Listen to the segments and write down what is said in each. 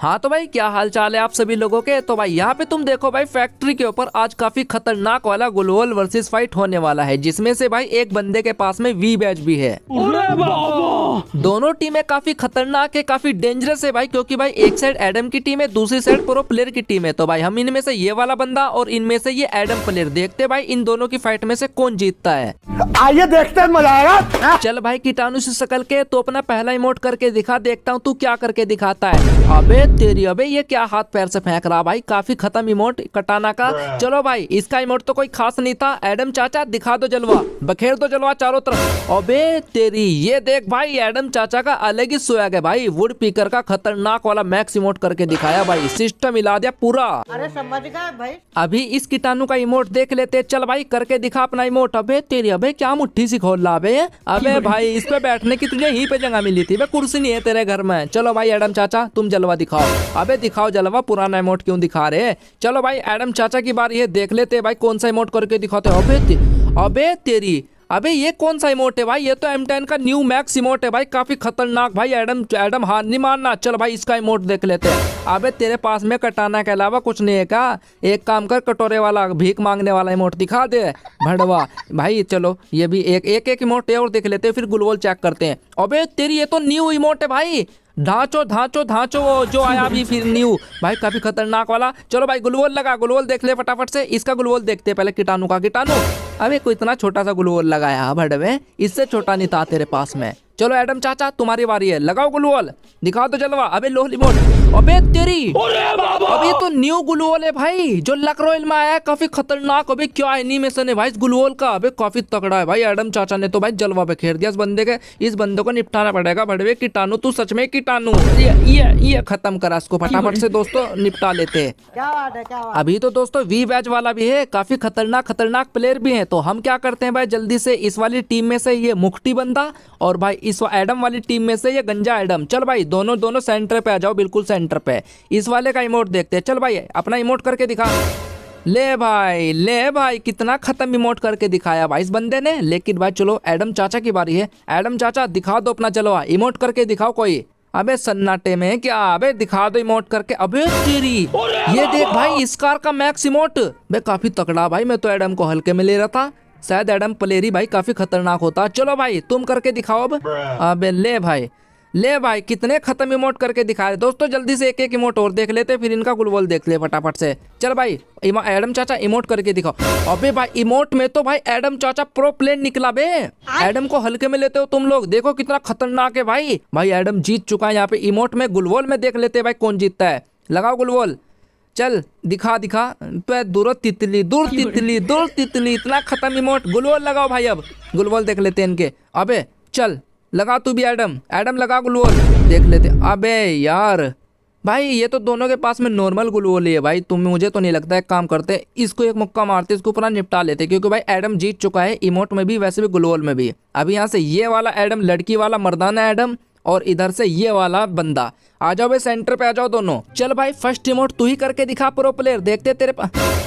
हाँ तो भाई क्या हाल चाल है आप सभी लोगों के तो भाई यहाँ पे तुम देखो भाई फैक्ट्री के ऊपर आज काफी खतरनाक वाला ग्लोबल वर्सेस फाइट होने वाला है जिसमें से भाई एक बंदे के पास में वी बैच भी है दोनों टीमें काफी खतरनाक है काफी डेंजरस है भाई क्योंकि भाई एक साइड एडम की टीम है दूसरी साइड प्रो प्लेयर की टीम है तो भाई हम इनमें से ये वाला बंदा और इनमें से ये एडम प्लेयर देखते भाई इन दोनों की फाइट में से कौन जीतता है आइए देखते मजा चल भाई कीटाणु से सकल के तो अपना पहला इमोट करके दिखा देखता हूँ तू क्या करके दिखाता है अबे तेरी अबे ये क्या हाथ पैर से फेंक रहा भाई काफी खत्म इमोट कटाना का हाँ। चलो भाई इसका इमोट तो कोई खास नहीं था एडम चाचा दिखा दो जलवा बखेर दो जलवा चारों तरफ अबे तेरी ये देख भाई एडम चाचा का अलग ही सोया गया भाई वुड पीकर का खतरनाक वाला मैक्स इमोट करके दिखाया भाई सिस्टम हिला दिया पूरा अरे समझ गए भाई अभी इस कीटाणु का इमोट देख लेते चल भाई करके दिखा अपना इमोट अबे तेरी अबे क्या मुठ्ठी सी खोल रहा अबे भाई इस पे बैठने की तुझे ही पे जगह मिली थी कुर्सी नहीं है तेरे घर में चलो भाई एडम चाचा तुम जलवा दिखाओ दिखाओ अबे दिखाओ जलवा पुराना इमोट क्यों दिखा रहे चलो भाई एडम चाचा की बार ये देख लेते हैं भाई कौन सा इमोट करके दिखाते अबे ते, अबे तेरी अबे ये कौन सा इमोट है भाई ये तो M10 का न्यू मैक्स इमोट है भाई काफी खतरनाक भाई एडम एडम हार नहीं मानना चल भाई इसका इमोट देख लेते हैं अबे तेरे पास में कटाना के अलावा कुछ नहीं है क्या एक काम कर कटोरे वाला भीख मांगने वाला इमोट दिखा दे भड़वा भाई चलो ये भी एक एक एक इमोट और देख लेते हैं फिर गुलवोल चेक करते हैं अबे तेरी ये तो न्यू इमोट है भाई ढांचो धाचो ढांचो वो जो आया अभी फिर न्यू भाई काफी खतरनाक वाला चलो भाई गुलवोल लगा गुलवोल देख ले फटाफट से इसका गुलवोल देखते पहले कीटाणु का कीटाणु अभी कोई इतना छोटा सा गुलवोल लगाया भड़वे इससे छोटा नहीं था तेरे पास में चलो एडम चाचा तुम्हारी बारी है लगाओ ग्लूवॉल दिखाओ तो जलवा अबे लोहली रिमोट अबे तेरी अबे तो न्यू ग्लूवॉल है भाई जो लक रॉयल में आया है काफी खतरनाक अभी क्या एनिमेशन है भाई इस ग्लूवॉल का अभी काफी तगड़ा है भाई एडम चाचा ने तो भाई जलवा पे खेर दिया इस बंदे के इस बंदे को निपटाना पड़ेगा भड़वे कीटाणु तू सच में कीटाणु ये ये खत्म करा इसको फटाफट से दोस्तों निपटा लेते हैं अभी तो दोस्तों वी बैच वाला भी है काफी खतरनाक खतरनाक प्लेयर भी है तो हम क्या करते हैं भाई जल्दी से इस वाली टीम में से ये मुक्टी बंदा और भाई इस एडम वाली टीम में से या गंजा एडम चल भाई दोनों दोनों सेंटर पे आ जाओ बिल्कुल सेंटर पे इस वाले का इमोट देखते हैं चल भाई अपना इमोट करके दिखा ले भाई ले भाई कितना खत्म इमोट करके दिखाया भाई इस बंदे ने लेकिन भाई चलो एडम चाचा की बारी है एडम चाचा दिखा दो अपना चलो हाँ, इमोट करके दिखाओ कोई अबे सन्नाटे में क्या अबे दिखा दो इमोट करके अबे तेरी ये देख भाई इस कार का मैक्स इमोट बे काफी तकड़ा भाई मैं तो एडम को हल्के में ले रहा था शायद एडम पलेरी भाई काफी खतरनाक होता चलो भाई तुम करके दिखाओ अब अब ले भाई ले भाई कितने खत्म इमोट करके दिखा रहे दोस्तों जल्दी से एक एक इमोट और देख लेते फिर इनका गुलबोल देख ले फटाफट से चल भाई एडम चाचा इमोट करके दिखाओ अबे भाई इमोट में तो भाई एडम चाचा प्रो प्लेन निकला बे एडम को हल्के में लेते हो तुम लोग देखो कितना खतरनाक है भाई भाई एडम जीत चुका है यहाँ पे इमोट में गुलबोल में देख लेते भाई कौन जीतता है लगाओ गुलबोल चल दिखा दिखा तो दूर तितली दूर तितली दूर तितली इतना खत्म इमोट ग्लूवॉल लगाओ भाई अब ग्लूवॉल देख लेते हैं इनके अबे चल लगा तू भी एडम एडम लगा ग्लूवॉल देख लेते अबे यार भाई ये तो दोनों के पास में नॉर्मल ग्लूवॉल है भाई तुम मुझे तो नहीं लगता है काम करते इसको एक मुक्का मारते इसको पूरा निपटा लेते क्योंकि भाई एडम जीत चुका है इमोट में भी वैसे भी ग्लूवॉल में भी अभी यहाँ से ये वाला एडम लड़की वाला मरदाना एडम और इधर से ये वाला बंदा आ जाओ भाई सेंटर पे आ जाओ दोनों चल भाई फर्स्ट इमोट तू ही करके दिखा प्रो प्लेयर देखते तेरे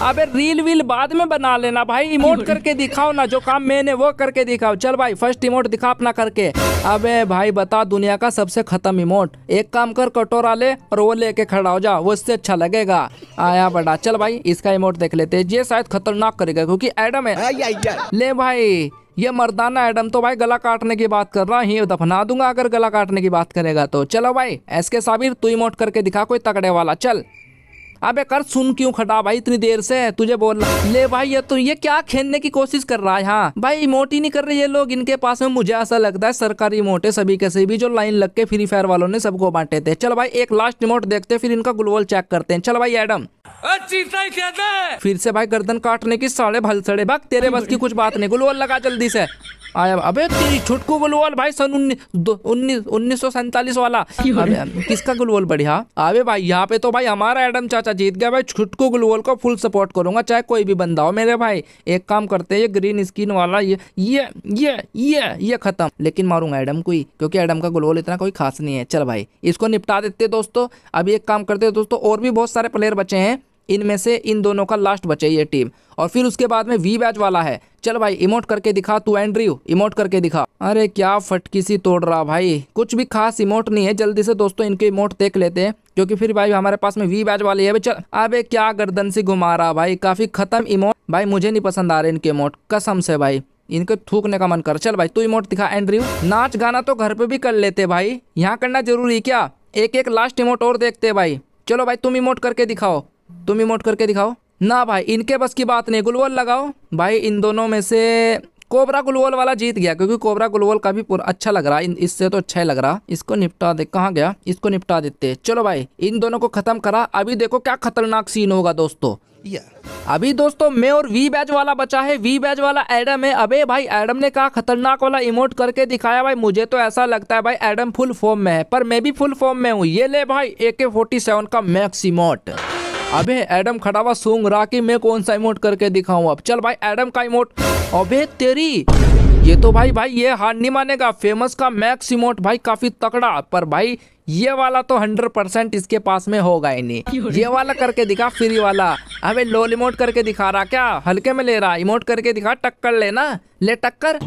अबे रील वील बाद में बना लेना भाई इमोट करके दिखाओ ना जो काम मैंने वो करके दिखाओ चल भाई फर्स्ट इमोट दिखा अपना करके अबे भाई बता दुनिया का सबसे खत्म इमोट एक काम कर कटोरा ले और वो लेके खड़ा हो जा वो इससे अच्छा लगेगा आया बड़ा चल भाई इसका इमोट देख लेते ये शायद खतरनाक करेगा क्योंकि एडम है ले भाई ये मर्दाना एडम तो भाई गला काटने की बात कर रहा है दफना दूंगा अगर गला काटने की बात करेगा तो चलो भाई एस के साबिर तू इमोट करके दिखा कोई तगड़े वाला चल अबे कर सुन क्यों खटा भाई इतनी देर से तुझे बोलना ले भाई ये तो ये क्या खेलने की कोशिश कर रहा है हाँ भाई इमोट ही नहीं कर रहे ये लोग इनके पास में मुझे ऐसा लगता है सरकारी मोटे सभी के सभी जो लाइन लग के फ्री फायर वालों ने सबको बांटे थे चल भाई एक लास्ट इमोट देखते फिर इनका ग्लोबल चेक करते हैं चल भाई एडम चीता कहता है फिर से भाई गर्दन काटने की साले भल सड़े भाग तेरे बस की कुछ बात नहीं गुलवल लगा जल्दी से आया अबे तेरी छुटकू गुलवल भाई सन उन्नीस उन्नीस सौ सैंतालीस वाला अबे किसका गुलवल बढ़िया अबे भाई यहाँ पे तो भाई हमारा एडम चाचा जीत गया भाई छुटकू गुलवल को फुल सपोर्ट करूंगा चाहे कोई भी बंदा हो मेरे भाई एक काम करते हैं ये ग्रीन स्किन वाला ये ये ये ये ये खत्म लेकिन मारूंगा एडम को ही क्योंकि एडम का गुलवल इतना कोई खास नहीं है चल भाई इसको निपटा देते दोस्तों अभी एक काम करते दोस्तों और भी बहुत सारे प्लेयर बचे हैं इनमें से इन दोनों का लास्ट बचे ये टीम और फिर उसके बाद में वी बैच वाला है चल भाई इमोट करके दिखा तू एंड्रयू इमोट करके दिखा अरे क्या फटकी सी तोड़ रहा भाई कुछ भी खास इमोट नहीं है जल्दी से दोस्तों इनके इमोट देख लेते हैं क्योंकि फिर भाई हमारे पास में वी बैच वाली है चल अबे क्या गर्दन से घुमा रहा भाई काफी खत्म इमोट भाई मुझे नहीं पसंद आ रहे इनके इमोट कसम से भाई इनको थूकने का मन कर चल भाई तू इमोट दिखा एंड्रयू नाच गाना तो घर पे भी कर लेते भाई यहाँ करना जरूरी क्या एक एक लास्ट इमोट और देखते भाई चलो भाई तुम इमोट करके दिखाओ तुम इमोट करके दिखाओ ना भाई इनके बस की बात नहीं गुलवल लगाओ भाई इन दोनों में से कोबरा गुलवल वाला जीत गया क्योंकि कोबरा गुलवल का भी पूरा अच्छा लग रहा है इससे तो अच्छा ही लग रहा इसको निपटा दे कहाँ गया इसको निपटा देते चलो भाई इन दोनों को खत्म करा अभी देखो क्या खतरनाक सीन होगा दोस्तों Yeah. अभी दोस्तों मैं और वी बैज वाला बचा है वी बैज वाला एडम है अबे भाई एडम ने कहा खतरनाक वाला इमोट करके दिखाया भाई मुझे तो ऐसा लगता है भाई एडम फुल फॉर्म में है पर मैं भी फुल फॉर्म में हूँ ये ले भाई ए के फोर्टी सेवन का मैक्स इमोट अबे एडम खड़ा हुआ सूंग रहा कि मैं कौन सा इमोट करके दिखाऊं अब चल भाई एडम का इमोट अबे तेरी ये तो भाई भाई ये हार नहीं मानेगा फेमस का मैक्स इमोट भाई काफी तकड़ा पर भाई ये वाला तो हंड्रेड परसेंट इसके पास में होगा ही नहीं ये वाला करके दिखा फ्री वाला अबे लो इमोट करके दिखा रहा क्या हल्के में ले रहा इमोट करके दिखा टक्कर लेना ले टक्कर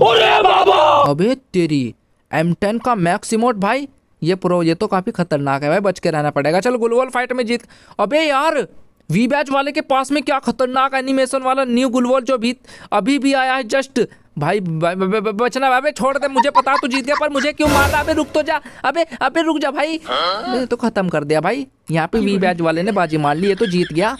अबे तेरी एम टेन का मैक्स इमोट भाई ये प्रो ये तो काफ़ी खतरनाक है भाई बच के रहना पड़ेगा चल गुलवल फाइट में जीत अबे यार वी बैच वाले के पास में क्या खतरनाक एनिमेशन वाला न्यू गुलवल जो भी अभी भी आया है जस्ट भाई बचना अबे छोड़ दे मुझे पता तू जीत गया पर मुझे क्यों मारना अबे रुक तो जा अबे अबे रुक जा भाई हाँ? तो खत्म कर दिया भाई यहाँ पे वी बैच वाले ने बाजी मार ली ये तो जीत गया